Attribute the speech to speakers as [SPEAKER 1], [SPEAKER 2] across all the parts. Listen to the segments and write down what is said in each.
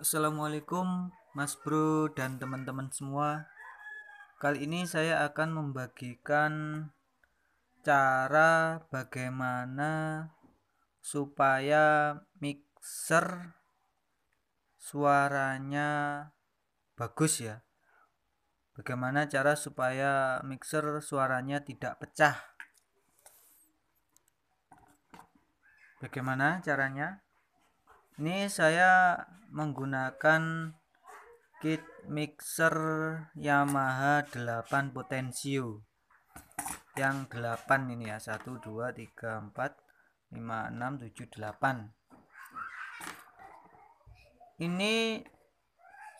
[SPEAKER 1] Assalamualaikum Mas Bro dan teman-teman semua. Kali ini saya akan membagikan cara bagaimana supaya mixer suaranya bagus ya. Bagaimana cara supaya mixer suaranya tidak pecah? Bagaimana caranya? ini saya menggunakan kit mixer Yamaha 8 Potensio yang 8 ini ya 1 2 3 4 5 6 7 8 ini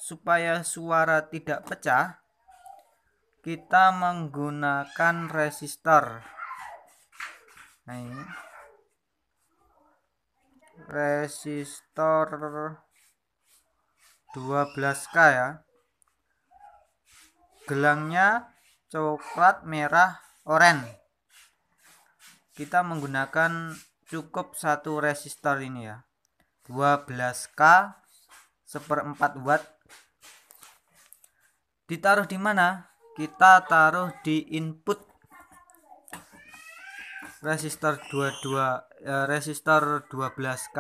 [SPEAKER 1] supaya suara tidak pecah kita menggunakan resistor nah ini resistor 12K ya gelangnya coklat merah oranye kita menggunakan cukup satu resistor ini ya 12K seperempat watt ditaruh di mana kita taruh di input resistor 22 eh, resistor 12K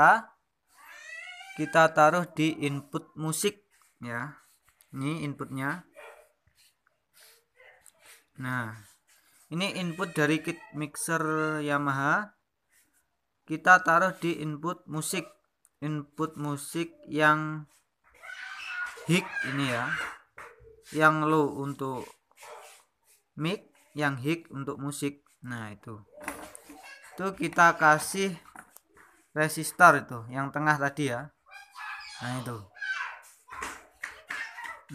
[SPEAKER 1] kita taruh di input musik ya ini inputnya nah ini input dari kit mixer Yamaha kita taruh di input musik input musik yang hik ini ya yang low untuk mic yang hik untuk musik nah itu itu kita kasih resistor itu yang tengah tadi ya nah itu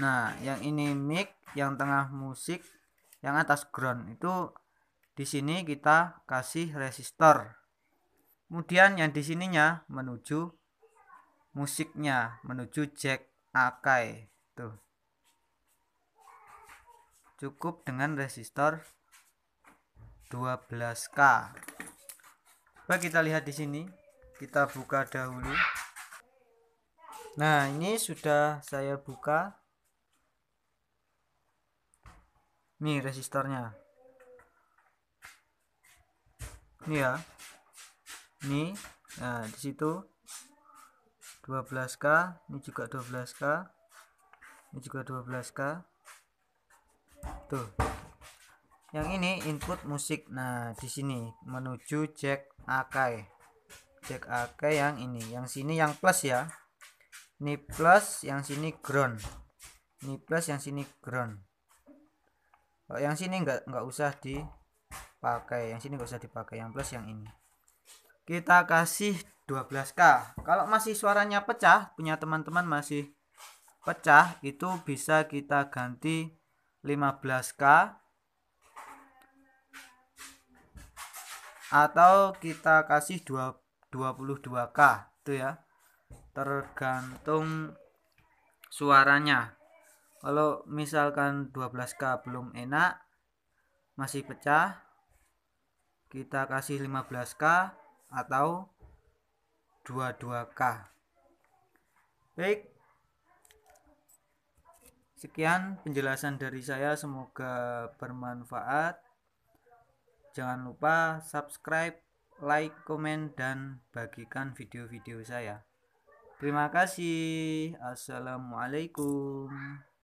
[SPEAKER 1] nah yang ini mic yang tengah musik yang atas ground itu di sini kita kasih resistor kemudian yang di sininya menuju musiknya menuju jack akai tuh cukup dengan resistor 12k baik kita lihat di sini. Kita buka dahulu. Nah, ini sudah saya buka. ini resistornya. Ini ya. Ini. Nah, di situ 12K, ini juga 12K. Ini juga 12K. Tuh, yang ini input musik nah di sini menuju jack Akai cek Akai yang ini yang sini yang plus ya ini plus yang sini ground ini plus yang sini ground kalau yang sini enggak nggak usah dipakai yang sini enggak usah dipakai yang plus yang ini kita kasih 12k kalau masih suaranya pecah punya teman-teman masih pecah itu bisa kita ganti 15k atau kita kasih 22k itu ya tergantung suaranya kalau misalkan 12k belum enak masih pecah kita kasih 15k atau 22k baik sekian penjelasan dari saya semoga bermanfaat Jangan lupa subscribe, like, komen, dan bagikan video-video saya. Terima kasih. Assalamualaikum.